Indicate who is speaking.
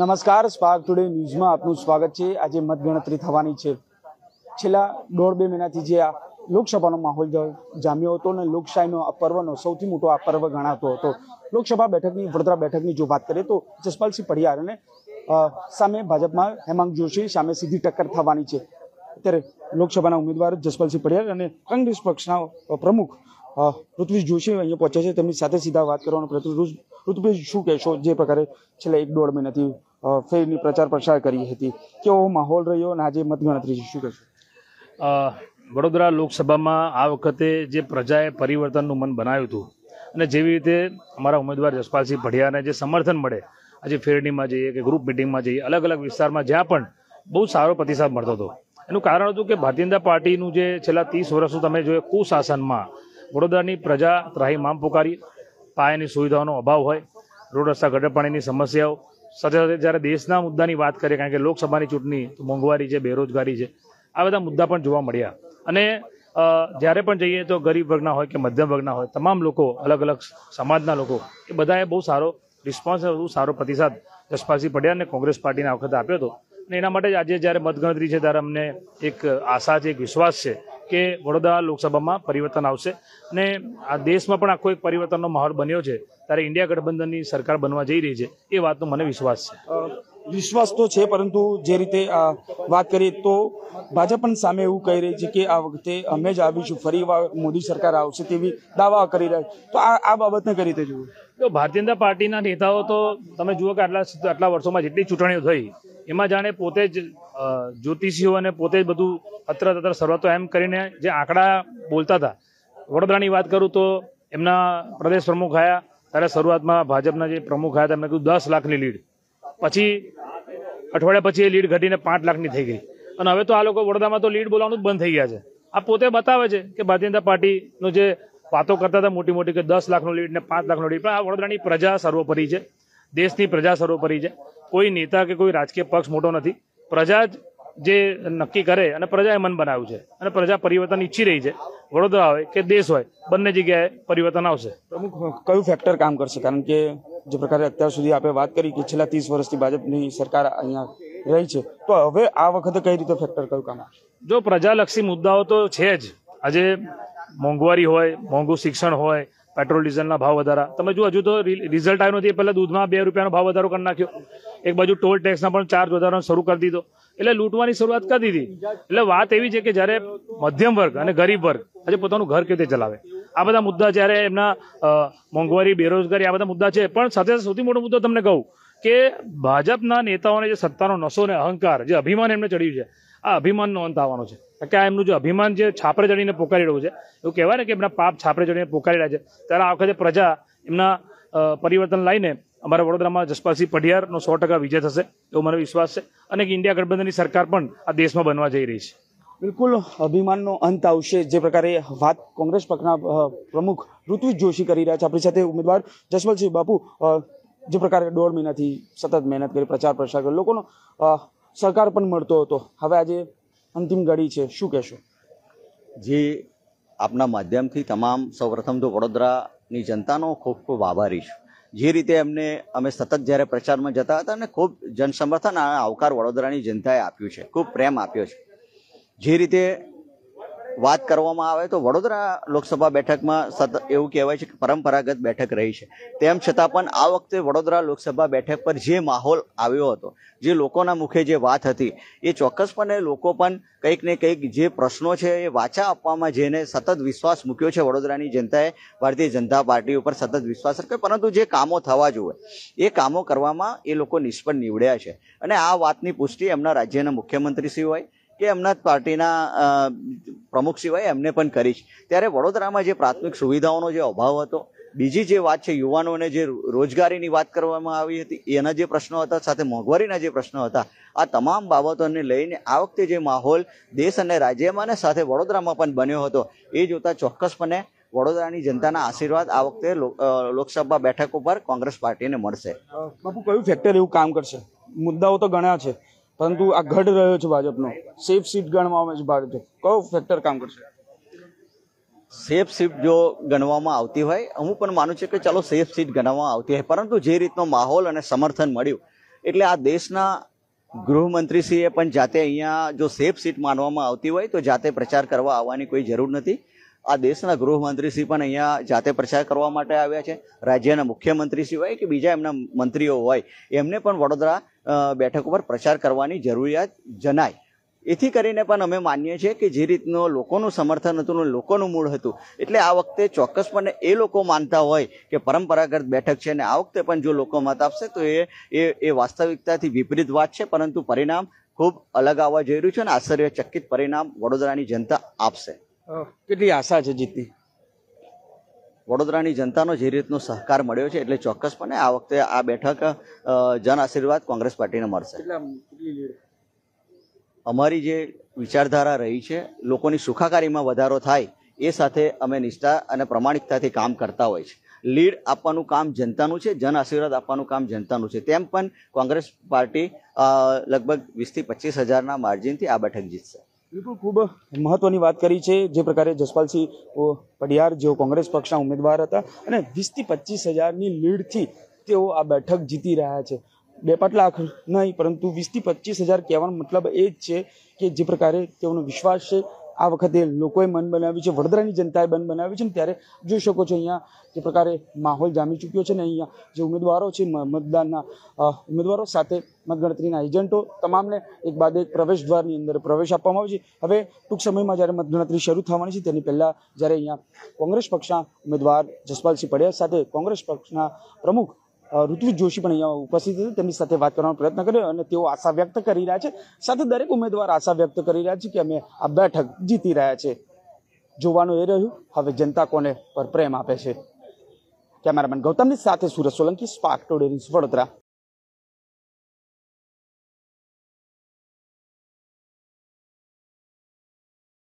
Speaker 1: નમસ્કાર spark today ન્યૂઝમાં આપનું સ્વાગત છે આજે મતગણતરી થવાની છે છેલ્લા દોઢ બે મહિનાથી જે આ લોકસભાનો માહોલ જામ્યો હતો અને લોકશાહીનો આ પર્વનો સૌથી મોટો આ પર્વ ગણાતો હતો લોકસભા બેઠકની વડોદરા બેઠકની જો વાત કરીએ તો જસપાલસિંહ પડિયાર અને સામે ભાજપમાં હેમાંગ જોશી સામે સીધી ટક્કર થવાની છે અત્યારે લોકસભાના ઉમેદવાર જસપાલસિંહ પડિયાર અને કોંગ્રેસ પક્ષના પ્રમુખ ઋત્વિજ જોશી અહીંયા પહોંચ્યા છે તેમની સાથે સીધા વાત કરવાનો પ્રયત્ન ઋત્વિજ શું કહેશો જે પ્રકારે છેલ્લા એક દોઢ મહિનાથી ફેરની પ્રચાર પ્રસાર કરી હતી કેવો માહોલ રહ્યો અને આજે મતગણતરી છે શું કહેશો
Speaker 2: વડોદરા લોકસભામાં આ વખતે જે પ્રજાએ પરિવર્તનનું મન બનાવ્યું હતું અને જેવી રીતે અમારા ઉમેદવાર જસપાલસિંહ ભઢિયાને જે સમર્થન મળે આજે ફેરણીમાં જઈએ કે ગ્રુપ મિટિંગમાં જઈએ અલગ અલગ વિસ્તારમાં જ્યાં પણ બહુ સારો પ્રતિસાદ મળતો હતો એનું કારણ હતું કે ભારતીય જનતા પાર્ટીનું જે છેલ્લા ત્રીસ વર્ષો તમે જોયે કુશાસનમાં વડોદરાની પ્રજા ત્રાહી માં પુકારી પાયાની સુવિધાઓનો અભાવ હોય રોડ રસ્તા ગટર પાણીની સમસ્યાઓ સાથે સાથે જ્યારે દેશના મુદ્દાની વાત કરીએ કારણ કે લોકસભાની ચૂંટણી મોંઘવારી છે બેરોજગારી છે આ બધા મુદ્દા પણ જોવા મળ્યા અને જ્યારે પણ જઈએ તો ગરીબ વર્ગના હોય કે મધ્યમ વર્ગના હોય તમામ લોકો અલગ અલગ સમાજના લોકો એ બધાએ બહુ સારો રિસ્પોન્સ બહુ સારો પ્રતિસાદ જસપાલસિંહ પડ્યા અને કોંગ્રેસ પાર્ટીને આ વખતે આપ્યો હતો અને એના માટે જ આજે જ્યારે મતગણતરી છે ત્યારે અમને એક આશા છે એક વિશ્વાસ છે કે વડોદરા લોકસભામાં પરિવર્તન આવશે અને આ દેશમાં પણ આખો એક પરિવર્તનનો માહોલ બન્યો છે ત્યારે ઇન્ડિયા ગઠબંધનની સરકાર બનવા જઈ રહી છે એ વાતનો મને વિશ્વાસ છે વિશ્વાસ તો છે પરંતુ જે રીતે
Speaker 1: વાત કરીએ તો ભાજપ પણ સામે એવું કહી રહી છે કે આ વખતે અમે જ આવીશું ફરી મોદી સરકાર આવશે તેવી દાવા કરી રહ્યા તો આ આ બાબતને કઈ રીતે જુઓ
Speaker 2: તો ભારતીય જનતા પાર્ટીના નેતાઓ તો તમે જુઓ કે આટલા આટલા વર્ષોમાં જેટલી ચૂંટણીઓ થઈ એમાં જાણે પોતે જ જ્યોતિષીઓ અને પોતે જ બધું અત્ર તત્ર શરૂઆતો એમ કરીને જે આંકડા બોલતા હતા વડોદરાની વાત કરું તો એમના પ્રદેશ પ્રમુખ આવ્યા ત્યારે શરૂઆતમાં ભાજપના જે પ્રમુખ આવ્યા તેમણે કીધું દસ લાખની લીડ પછી અઠવાડિયા પછી એ લીડ ઘટીને પાંચ લાખની થઈ ગઈ અને હવે તો આ લોકો વડોદરામાં તો લીડ બોલાવવાનું બંધ થઈ ગયા છે આ પોતે બતાવે છે કે ભારતીય જનતા પાર્ટીનું જે વાતો કરતા હતા મોટી મોટી કે દસ લાખનું લીડ ને પાંચ લાખનું લીડ પણ આ વડોદરાની પ્રજા સર્વોપરી છે દેશની પ્રજા સર્વોપરી છે કોઈ નેતા કે કોઈ રાજકીય પક્ષ મોટો નથી પ્રજા જે નક્કી કરે અને પ્રજાએ મન બનાવ્યું છે અને પ્રજા પરિવર્તન ઈચ્છી રહી છે વડોદરા હોય કે દેશ હોય બંને જગ્યાએ પરિવર્તન આવશે પ્રમુખ કયું ફેક્ટર કામ કરશે કારણ કે જે પ્રકારે
Speaker 1: અત્યાર સુધી આપણે વાત કરી કે છેલ્લા ત્રીસ વર્ષથી ભાજપની સરકાર અહીંયા રહી છે તો હવે આ વખતે કઈ રીતે ફેક્ટર કયું કામ
Speaker 2: જો પ્રજાલક્ષી મુદ્દાઓ તો છે જ આજે મોંઘવારી હોય મોંઘું શિક્ષણ હોય પેટ્રોલ ડીઝલના ભાવ વધારા તમે જો હજુ તો રિઝલ્ટ આવ્યું નથી એ પહેલાં દૂધમાં બે રૂપિયાનો ભાવ વધારો કરી નાખ્યો એક બાજુ ટોલ ટેક્સના પણ ચાર્જ વધારવાનો શરૂ કરી દીધો એટલે લૂંટવાની શરૂઆત કરી દીધી એટલે વાત એવી છે કે જ્યારે મધ્યમ વર્ગ અને ગરીબ વર્ગ આજે પોતાનું ઘર કેવી રીતે ચલાવે આ બધા મુદ્દા જ્યારે એમના મોંઘવારી બેરોજગારી આ બધા મુદ્દા છે પણ સાથે સાથે સૌથી મોટો મુદ્દો તમને કહું કે ભાજપના નેતાઓને જે સત્તાનો નશો અને અહંકાર જે અભિમાન એમને ચડ્યું છે આ અભિમાનનો અંત આવવાનો છે કે આ એમનું જે અભિમાન જે છાપરે ચડીને પોકારી રહ્યું છે એવું કહેવાય ને કે એમના પાપ છાપરે ચડીને પોકારી રહ્યા છે ત્યારે આ વખતે પ્રજા એમના પરિવર્તન લઈને અમારા વડોદરામાં જસપાલસિંહ પઢિયારનો સો ટકા વિજય થશે એવો મને વિશ્વાસ છે અને ઇન્ડિયા ગઠબંધનની સરકાર પણ આ દેશમાં બનવા જઈ રહી છે
Speaker 1: બિલકુલ અભિમાનનો અંત આવશે જે પ્રકારે વાત કોંગ્રેસ પક્ષના પ્રમુખ ઋત્વિજ જોશી કરી રહ્યા છે આપણી સાથે ઉમેદવાર જશવલસિંહ બાપુ જે પ્રકારે દોઢ મહિનાથી સતત મહેનત કરી પ્રચાર પ્રસાર કર્યો લોકોનો સહકાર પણ મળતો હતો
Speaker 3: હવે આજે અંતિમ ઘડી છે શું કહેશો જે આપના માધ્યમથી તમામ સૌપ્રથમ તો વડોદરાની જનતાનો ખૂબ ખૂબ આભારી છું જે રીતે એમને અમે સતત જ્યારે પ્રચારમાં જતા હતા અને ખૂબ જનસમર્થન અને આવકાર વડોદરાની જનતાએ આપ્યું છે ખૂબ પ્રેમ આપ્યો છે જે રીતે વાત કરવામાં આવે તો વડોદરા લોકસભા બેઠકમાં સતત એવું કહેવાય છે કે પરંપરાગત બેઠક રહી છે તેમ છતાં પણ આ વખતે વડોદરા લોકસભા બેઠક પર જે માહોલ આવ્યો હતો જે લોકોના મુખે જે વાત હતી એ ચોક્કસપણે લોકો પણ કંઈક ને કંઈક જે પ્રશ્નો છે એ વાચા આપવામાં જેને સતત વિશ્વાસ મૂક્યો છે વડોદરાની જનતાએ ભારતીય જનતા પાર્ટી ઉપર સતત વિશ્વાસ રાખ્યો પરંતુ જે કામો થવા જોઈએ એ કામો કરવામાં એ લોકો નિષ્ફળ નીવડ્યા છે અને આ વાતની પુષ્ટિ એમના રાજ્યના મુખ્યમંત્રી શ્રી હોય કે એમના જ પાર્ટીના પ્રમુખ સિવાય એમને પણ કરી છે ત્યારે વડોદરામાં જે પ્રાથમિક સુવિધાઓનો જે અભાવ હતો બીજી જે વાત છે યુવાનોને જે રોજગારીની વાત કરવામાં આવી હતી એના જે પ્રશ્નો હતા સાથે મોંઘવારીના જે પ્રશ્નો હતા આ તમામ બાબતોને લઈને આ વખતે જે માહોલ દેશ અને રાજ્યમાં ને સાથે વડોદરામાં પણ બન્યો હતો એ જોતાં ચોક્કસપણે વડોદરાની જનતાના આશીર્વાદ આ વખતે લોકસભા બેઠક ઉપર કોંગ્રેસ પાર્ટીને મળશે
Speaker 1: બાપુ કયું ફેક્ટર એવું કામ કરશે મુદ્દાઓ તો ઘણા છે પરંતુ આ ઘટ રહ્યો છે ભાજપનો સેફ સીટ ગણવામાં જ ભાજપ કયો ફેક્ટર કામ કરશે
Speaker 3: સેફ સીટ જો ગણવામાં આવતી હોય હું પણ માનું છું કે ચાલો સેફ સીટ ગણવામાં આવતી હોય પરંતુ જે રીતનો માહોલ અને સમર્થન મળ્યું એટલે આ દેશના ગૃહમંત્રીશ્રીએ પણ જાતે અહીંયા જો સેફ સીટ માનવામાં આવતી હોય તો જાતે પ્રચાર કરવા આવવાની કોઈ જરૂર નથી આ દેશના ગૃહમંત્રીશ્રી પણ અહીંયા જાતે પ્રચાર કરવા માટે આવ્યા છે રાજ્યના મુખ્યમંત્રીશ્રી હોય કે બીજા એમના મંત્રીઓ હોય એમને પણ વડોદરા બેઠક ઉપર પ્રચાર કરવાની જરૂરિયાત જણાય એથી કરીને પણ અમે માનીએ છીએ કે જે રીતનું લોકોનું સમર્થન હતું ને લોકોનું મૂળ હતું એટલે આ વખતે ચોક્કસપણે એ લોકો માનતા હોય કે પરંપરાગત બેઠક છે ને આ વખતે પણ જો લોકો મત આપશે તો એ એ એ વાસ્તવિકતાથી વિપરીત વાત છે પરંતુ પરિણામ ખૂબ અલગ આવવા જઈ રહ્યું છે અને આશ્ચર્યચકિત પરિણામ વડોદરાની જનતા આપશે કેટલી આશા છે જીતની વડોદરાની જનતાનો જે રીતનો સહકાર મળ્યો છે એટલે ચોક્કસપણે આ વખતે આ બેઠક જન આશીર્વાદ કોંગ્રેસ પાર્ટીને મળશે અમારી જે વિચારધારા રહી છે લોકોની સુખાકારીમાં વધારો થાય એ સાથે અમે નિષ્ઠા અને પ્રમાણિકતાથી કામ કરતા હોય છે લીડ આપવાનું કામ જનતાનું છે જન આશીર્વાદ આપવાનું કામ જનતાનું છે તેમ પણ કોંગ્રેસ પાર્ટી લગભગ વીસથી પચીસ હજારના માર્જિનથી આ બેઠક જીતશે
Speaker 1: બિલકુલ ખૂબ મહત્વની વાત કરી છે જે પ્રકારે જસપાલસિંહ પડિયાર જેઓ કોંગ્રેસ પક્ષના ઉમેદવાર હતા અને વીસથી પચીસ હજારની લીડથી તેઓ આ બેઠક જીતી રહ્યા છે બે પાંચ લાખ નહીં પરંતુ વીસથી પચીસ હજાર કહેવાનો મતલબ એ જ છે કે જે પ્રકારે તેઓનો વિશ્વાસ છે આ વખતે લોકોએ મન બનાવ્યું છે વડોદરાની જનતાએ મન બનાવ્યું છે ને ત્યારે જોઈ શકો છો અહીંયા જે પ્રકારે માહોલ જામી ચૂક્યો છે ને અહીંયા જે ઉમેદવારો છે મતદાનના ઉમેદવારો સાથે મતગણતરીના એજન્ટો તમામને એક બાદ એક પ્રવેશ દ્વારની અંદર પ્રવેશ આપવામાં આવે છે હવે ટૂંક સમયમાં જ્યારે મતગણતરી શરૂ થવાની છે તેની પહેલાં જ્યારે અહીંયા કોંગ્રેસ પક્ષના ઉમેદવાર જસપાલસિંહ પટેલ સાથે કોંગ્રેસ પક્ષના પ્રમુખ ઋત્વિક જોશી પણ અહીંયા ઉપસ્થિત છે તેમની સાથે વાત કરવાનો પ્રયત્ન કર્યો અને તેઓ આશા વ્યક્ત કરી રહ્યા છે સાથે દરેક ઉમેદવાર આશા વ્યક્ત કરી રહ્યા છે કે અમે આ બેઠક જીતી રહ્યા છે જોવાનું એ રહ્યું હવે જનતા કોને પર પ્રેમ આપે છે કેમેરામેન ગૌતમની સાથે સુરજ સોલંકી સ્પાર્ક ટોડે વડોદરા